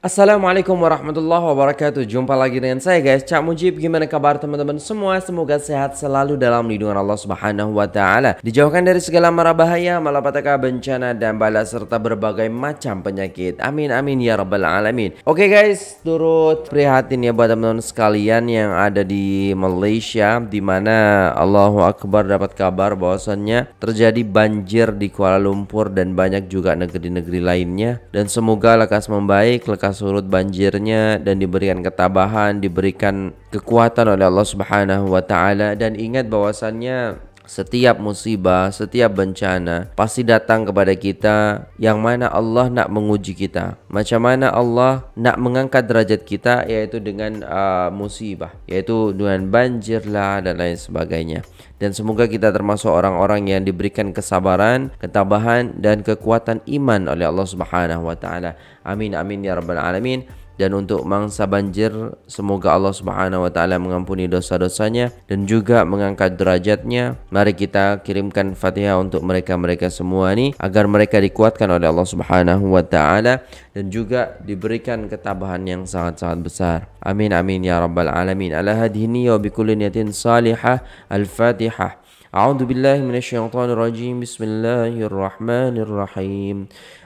Assalamualaikum warahmatullahi wabarakatuh Jumpa lagi dengan saya guys Cak Mujib Gimana kabar teman-teman semua Semoga sehat selalu dalam lindungan Allah subhanahu wa ta'ala Dijauhkan dari segala mara bahaya Malapetaka bencana dan bala Serta berbagai macam penyakit Amin amin ya rabbal alamin Oke okay, guys Turut prihatin ya buat teman-teman sekalian Yang ada di Malaysia Dimana Allahu Akbar dapat kabar bahwasannya Terjadi banjir di Kuala Lumpur Dan banyak juga negeri-negeri lainnya Dan semoga lekas membaik Lekas surut banjirnya dan diberikan ketabahan, diberikan kekuatan oleh Allah Subhanahu wa taala dan ingat bahwasannya setiap musibah, setiap bencana pasti datang kepada kita yang mana Allah nak menguji kita. Macam mana Allah nak mengangkat derajat kita yaitu dengan uh, musibah, yaitu dengan banjir lah dan lain sebagainya. Dan semoga kita termasuk orang-orang yang diberikan kesabaran, ketabahan dan kekuatan iman oleh Allah Subhanahu wa taala. Amin amin ya rabbal alamin dan untuk mangsa banjir semoga Allah Subhanahu wa taala mengampuni dosa-dosanya dan juga mengangkat derajatnya mari kita kirimkan Fatihah untuk mereka-mereka semua ini agar mereka dikuatkan oleh Allah Subhanahu wa taala dan juga diberikan ketabahan yang sangat-sangat besar amin amin ya rabbal alamin ala hadhihi wa bikulli niyatin salihah al-fatihah A'udzu billahi minasy syaithanir rajim bismillahirrahmanirrahim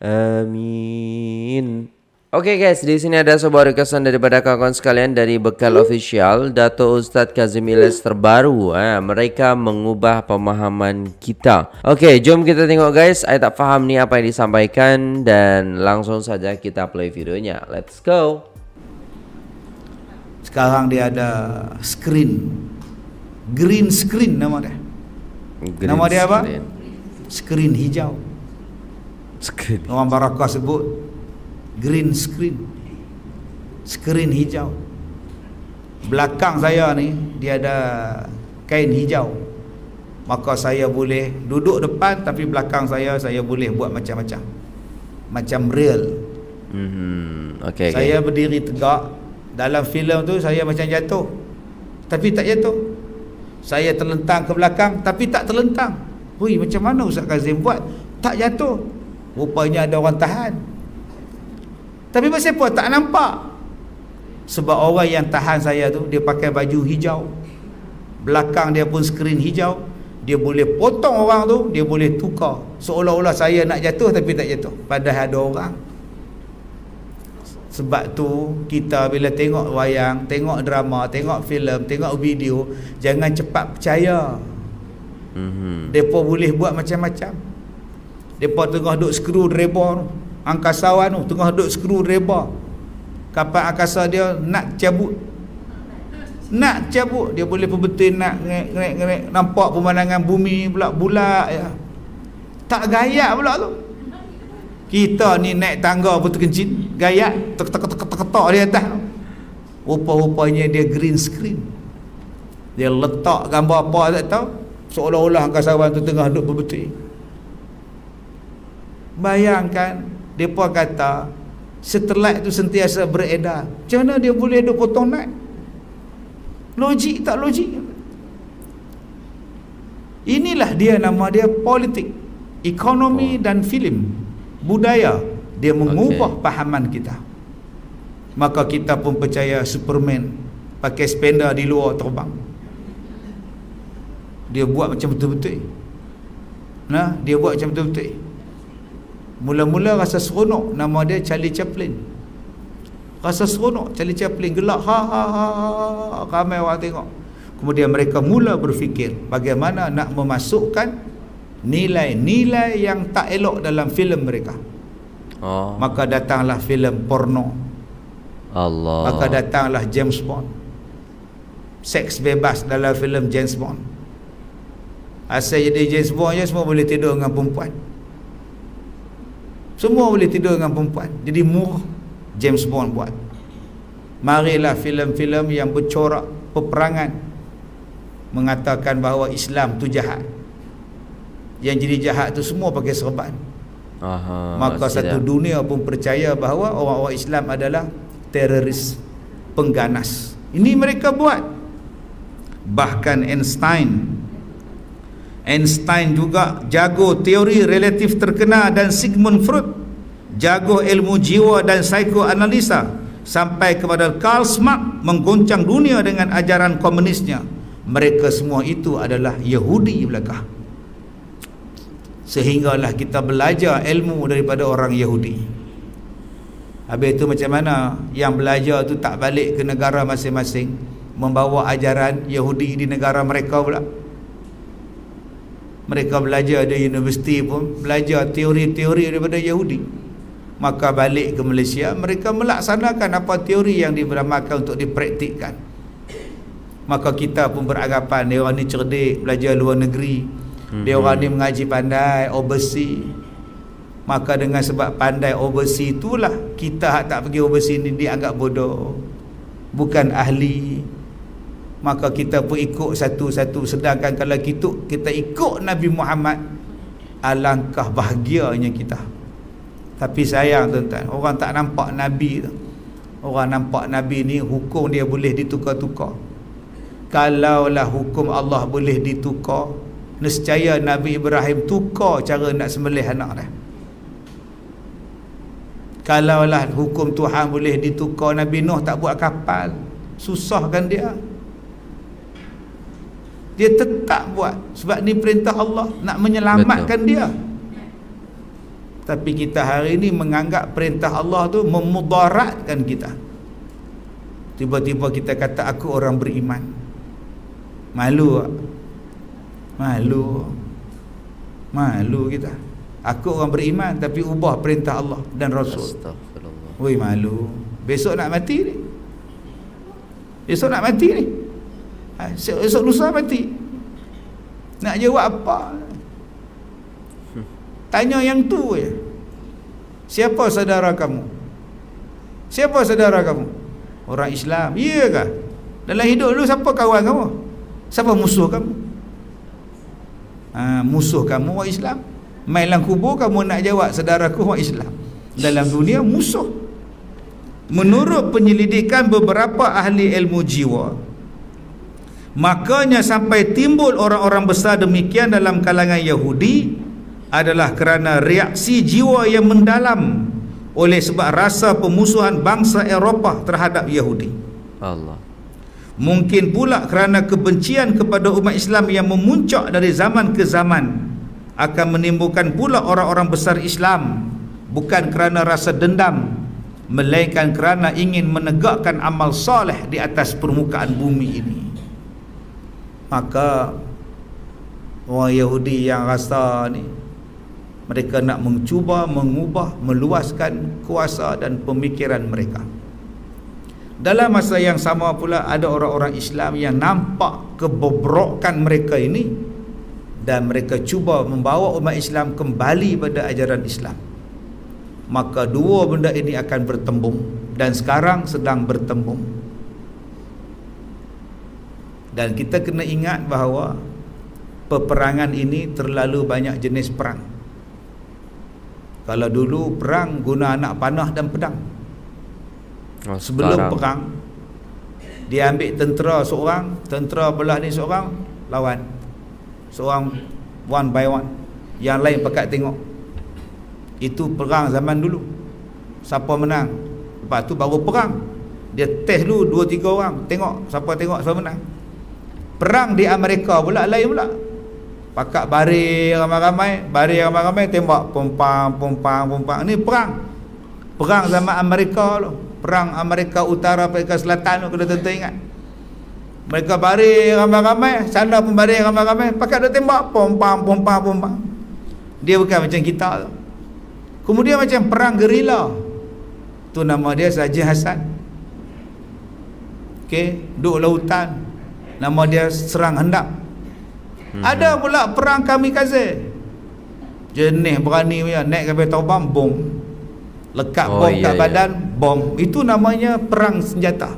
Amin. Oke okay guys, di sini ada sebuah requestan daripada kawan-kawan sekalian dari Bekal Official Dato Ustadz Kazim Iles terbaru eh, Mereka mengubah pemahaman kita Oke, okay, jom kita tengok guys Saya tak faham nih apa yang disampaikan Dan langsung saja kita play videonya Let's go Sekarang dia ada screen Green screen namanya Green Nama dia screen. apa? Screen hijau Screen. Orang Barakah sebut green screen. Screen hijau. Belakang saya ni dia ada kain hijau. Maka saya boleh duduk depan tapi belakang saya saya boleh buat macam-macam. Macam real. Mhm. Okey. Saya okay. berdiri tegak dalam filem tu saya macam jatuh. Tapi tak jatuh. Saya terlentang ke belakang tapi tak terlentang. Hui, macam mana Ustaz Kazim buat? Tak jatuh. Rupanya ada orang tahan. Tapi pasal apa? Tak nampak. Sebab orang yang tahan saya tu, dia pakai baju hijau. Belakang dia pun skrin hijau. Dia boleh potong orang tu, dia boleh tukar. Seolah-olah saya nak jatuh tapi tak jatuh. Padahal ada orang. Sebab tu kita bila tengok wayang, tengok drama, tengok filem, tengok video, jangan cepat percaya. Mm Depa boleh buat macam-macam. Depa tengah duk skru reba tu. Angkasawan tu tengah duk skru reba. Kapal angkasa dia nak cabut. Nak cabut dia boleh perbetin nak ngerek-ngerek nampak pemandangan bumi pula bulat ya. Tak gaya pula tu. Kita ni naik tangga pun terkencit gaya tek tek tek tek tek di atas Rupa-rupanya dia green screen Dia letak gambar apa tak tahu Seolah-olah angkasawan tu tengah duduk berbetul Bayangkan Mereka kata Setelah itu sentiasa beredar Macam mana dia boleh ada potong naik Logik tak logik Inilah dia nama dia politik Ekonomi oh. dan filem Budaya Dia mengubah okay. pahaman kita Maka kita pun percaya Superman Pakai spender di luar terbang Dia buat macam betul-betul Nah, dia buat macam betul-betul Mula-mula rasa seronok nama dia Charlie Chaplin. Rasa seronok Charlie Chaplin gelak ha ha, ha ha ha ramai orang tengok. Kemudian mereka mula berfikir bagaimana nak memasukkan nilai-nilai yang tak elok dalam filem mereka. Oh. Maka datanglah filem porno. Allah. Maka datanglah James Bond. Seks bebas dalam filem James Bond. Asal jadi James Bond je semua boleh tidur dengan perempuan. Semua boleh tidur dengan perempuan Jadi murah James Bond buat Marilah filem-filem yang bercorak peperangan Mengatakan bahawa Islam tu jahat Yang jadi jahat tu semua pakai serban Aha, Maka satu dunia pun percaya bahawa Orang-orang Islam adalah teroris Pengganas Ini mereka buat Bahkan Einstein Einstein juga jago teori relatif terkena dan Sigmund Freud jago ilmu jiwa dan psikoanalisa sampai kepada Karl Marx mengguncang dunia dengan ajaran komunisnya mereka semua itu adalah Yahudi belakang sehinggalah kita belajar ilmu daripada orang Yahudi habis itu macam mana yang belajar itu tak balik ke negara masing-masing membawa ajaran Yahudi di negara mereka pula mereka belajar di universiti pun belajar teori-teori daripada Yahudi maka balik ke Malaysia mereka melaksanakan apa teori yang diberamakan untuk dipraktikkan maka kita pun beranggapan dia orang ni cerdik belajar luar negeri dia mhm. orang hmm ni mengaji pandai obesi maka dengan sebab pandai obesi itulah kita tak pergi obesi ni dianggap bodoh bukan ahli maka kita pun ikut satu-satu sedangkan kalau kita kita ikut Nabi Muhammad alangkah bahagianya kita tapi sayang tuan-tuan orang tak nampak Nabi tu orang nampak Nabi ni hukum dia boleh ditukar-tukar kalaulah hukum Allah boleh ditukar nescaya Nabi Ibrahim tukar cara nak sembelih anak dia kalaulah hukum Tuhan boleh ditukar Nabi Nuh tak buat kapal susahkan dia dia tetap buat sebab ni perintah Allah nak menyelamatkan Betul. dia tapi kita hari ini menganggap perintah Allah tu memudaratkan kita tiba-tiba kita kata aku orang beriman malu malu malu kita aku orang beriman tapi ubah perintah Allah dan Rasul astagfirullah woi malu besok nak mati ni besok nak mati ni Esok, eh, esok lusa mati Nak jawab apa Tanya yang tu je Siapa saudara kamu Siapa saudara kamu Orang Islam Iyakah Dalam hidup lu siapa kawan kamu Siapa musuh kamu ha, Musuh kamu orang Islam Mailang kubur kamu nak jawab Saudaraku orang Islam Dalam dunia musuh Menurut penyelidikan beberapa ahli ilmu jiwa Makanya sampai timbul orang-orang besar demikian dalam kalangan Yahudi adalah kerana reaksi jiwa yang mendalam oleh sebab rasa pemusuhan bangsa Eropah terhadap Yahudi. Allah. Mungkin pula kerana kebencian kepada umat Islam yang memuncak dari zaman ke zaman akan menimbulkan pula orang-orang besar Islam bukan kerana rasa dendam melainkan kerana ingin menegakkan amal soleh di atas permukaan bumi ini maka orang Yahudi yang rasa ni mereka nak mencuba mengubah meluaskan kuasa dan pemikiran mereka dalam masa yang sama pula ada orang-orang Islam yang nampak kebobrokan mereka ini dan mereka cuba membawa umat Islam kembali pada ajaran Islam maka dua benda ini akan bertembung dan sekarang sedang bertembung dan kita kena ingat bahawa peperangan ini terlalu banyak jenis perang kalau dulu perang guna anak panah dan pedang oh, sebelum sekarang. perang dia ambil tentera seorang tentera belah ni seorang lawan seorang one by one yang lain pekat tengok itu perang zaman dulu siapa menang lepas tu baru perang dia test dulu 2 3 orang tengok siapa tengok siapa menang Perang di Amerika pula lain pula. Pakak bari ramai-ramai, bari ramai-ramai tembak pompang pompang pompang. Ini perang. Perang sama Amerika tu. Perang Amerika Utara Amerika Selatan tu kena tentu ingat. Mereka bari ramai-ramai, sana pun bari ramai-ramai, pakak dia tembak pompang pompang pompang. Dia bukan macam kita tu. Kemudian macam perang gerila. Tu nama dia Saji Hasan. Okay, duduklah lautan. Nama dia serang hendak hmm. Ada pula perang kami kaze Jenis berani punya Naik kapal terbang, bom Lekat oh, bom iya, kat iya. badan, bom Itu namanya perang senjata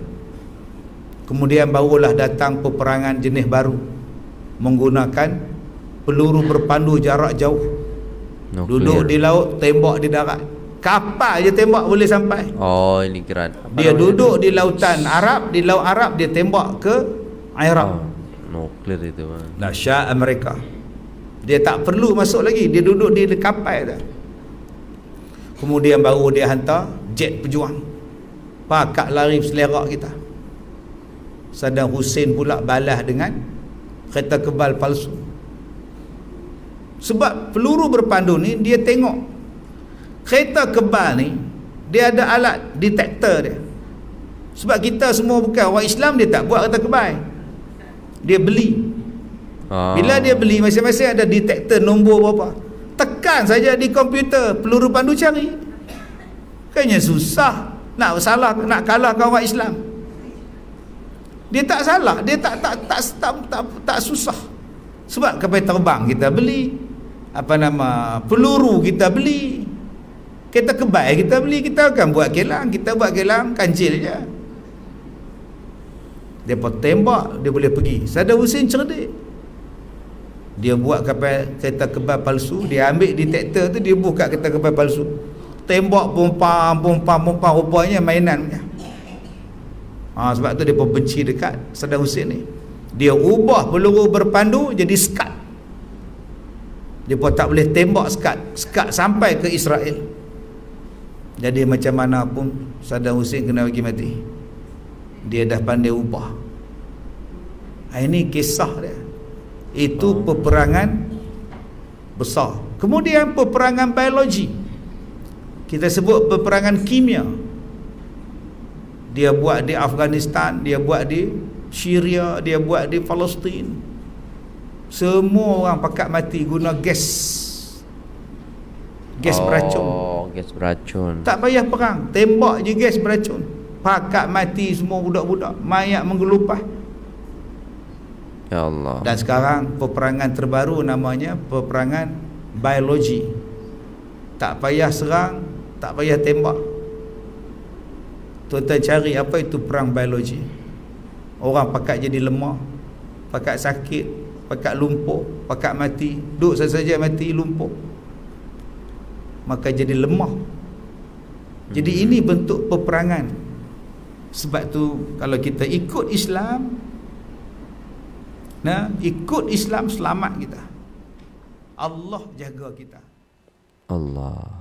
Kemudian barulah datang peperangan jenis baru Menggunakan peluru berpandu jarak jauh no Duduk clear. di laut, tembak di darat Kapal je tembak boleh sampai Oh ini kira Dia duduk di lautan Arab Di laut Arab dia tembak ke Iraq oh, nuklir itu Nasha eh. Amerika dia tak perlu masuk lagi dia duduk di kapal dah kemudian baru dia hantar jet pejuang pakat lari selerak kita Saddam Hussein pula balas dengan kereta kebal palsu sebab peluru berpandu ni dia tengok kereta kebal ni dia ada alat detektor dia sebab kita semua bukan orang Islam dia tak buat kereta kebal dia beli ah. bila dia beli masing-masing ada detektor nombor berapa tekan saja di komputer peluru pandu cari kayaknya susah nak salah nak kalah kawan Islam dia tak salah dia tak tak tak tak tak, tak, tak susah sebab kapal terbang kita beli apa nama peluru kita beli kita kebal kita beli kita akan buat kelang kita buat kelang kancil je Depa tembak dia boleh pergi. Saddam Hussein cerdik. Dia buat kapal kereta kebal palsu, dia ambil detektor tu dia buka kereta kebal palsu. Tembak pom pam pom pam rupanya mainannya. Ha, sebab tu dia benci dekat Saddam Hussein ni. Dia ubah peluru berpandu jadi skat. Dia pun tak boleh tembak skat. Skat sampai ke Israel. Jadi macam mana pun Saddam Hussein kena pergi mati dia dah pandai ubah ah, ini kisah dia itu oh. peperangan besar kemudian peperangan biologi kita sebut peperangan kimia dia buat di Afghanistan dia buat di Syria dia buat di Palestin semua orang pakat mati guna gas gas oh, beracun gas beracun tak payah perang tembak je gas beracun Pakat mati semua budak-budak Mayat menggelupah Ya Allah Dan sekarang peperangan terbaru namanya Peperangan biologi Tak payah serang Tak payah tembak Tuan-tuan cari apa itu perang biologi Orang pakat jadi lemah Pakat sakit Pakat lumpuh Pakat mati Duduk saja-saja mati lumpuh Maka jadi lemah Jadi hmm. ini bentuk peperangan sebab tu kalau kita ikut Islam nah ikut Islam selamat kita. Allah jaga kita. Allah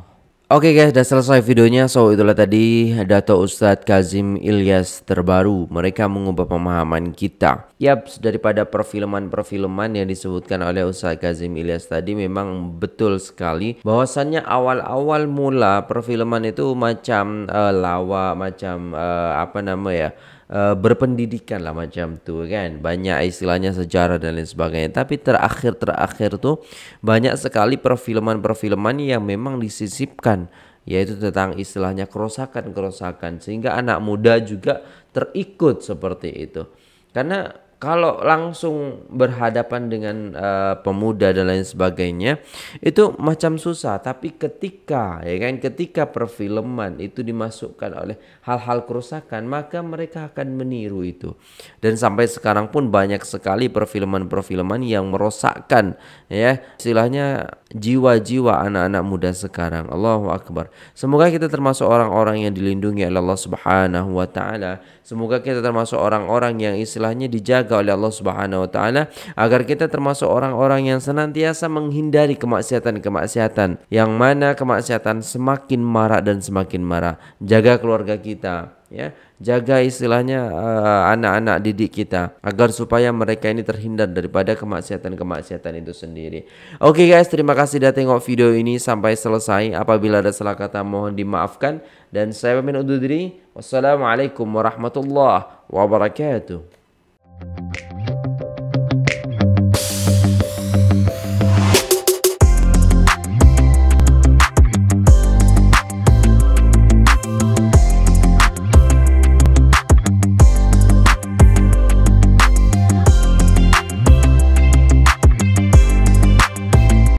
Oke okay guys, sudah selesai videonya. So itulah tadi data Ustadz Kazim Ilyas terbaru. Mereka mengubah pemahaman kita. Yap, daripada perfilman-perfilman yang disebutkan oleh Ustadz Kazim Ilyas tadi memang betul sekali. Bahwasannya awal-awal mula perfilman itu macam uh, eh, lawa, macam uh, apa nama ya. Uh, berpendidikan lah macam tu kan banyak istilahnya sejarah dan lain sebagainya tapi terakhir terakhir tuh banyak sekali perfilman perfilman yang memang disisipkan yaitu tentang istilahnya kerusakan kerusakan sehingga anak muda juga terikut seperti itu karena kalau langsung berhadapan dengan uh, pemuda dan lain sebagainya itu macam susah tapi ketika ya kan ketika perfilman itu dimasukkan oleh hal-hal kerusakan maka mereka akan meniru itu dan sampai sekarang pun banyak sekali perfilman-perfilman yang merosakkan ya istilahnya jiwa-jiwa anak-anak muda sekarang Allahu akbar semoga kita termasuk orang-orang yang dilindungi oleh Allah Subhanahu wa taala semoga kita termasuk orang-orang yang istilahnya dijaga dijaga oleh Allah Subhanahu wa taala agar kita termasuk orang-orang yang senantiasa menghindari kemaksiatan-kemaksiatan yang mana kemaksiatan semakin marak dan semakin marah. Jaga keluarga kita ya jaga istilahnya eh, anak-anak uh, didik kita agar supaya mereka ini terhindar daripada kemaksiatan-kemaksiatan itu sendiri. Oke okay guys, terima kasih sudah tengok video ini sampai selesai. Apabila ada salah kata mohon dimaafkan dan saya pamit undur diri. Wassalamualaikum warahmatullahi wabarakatuh.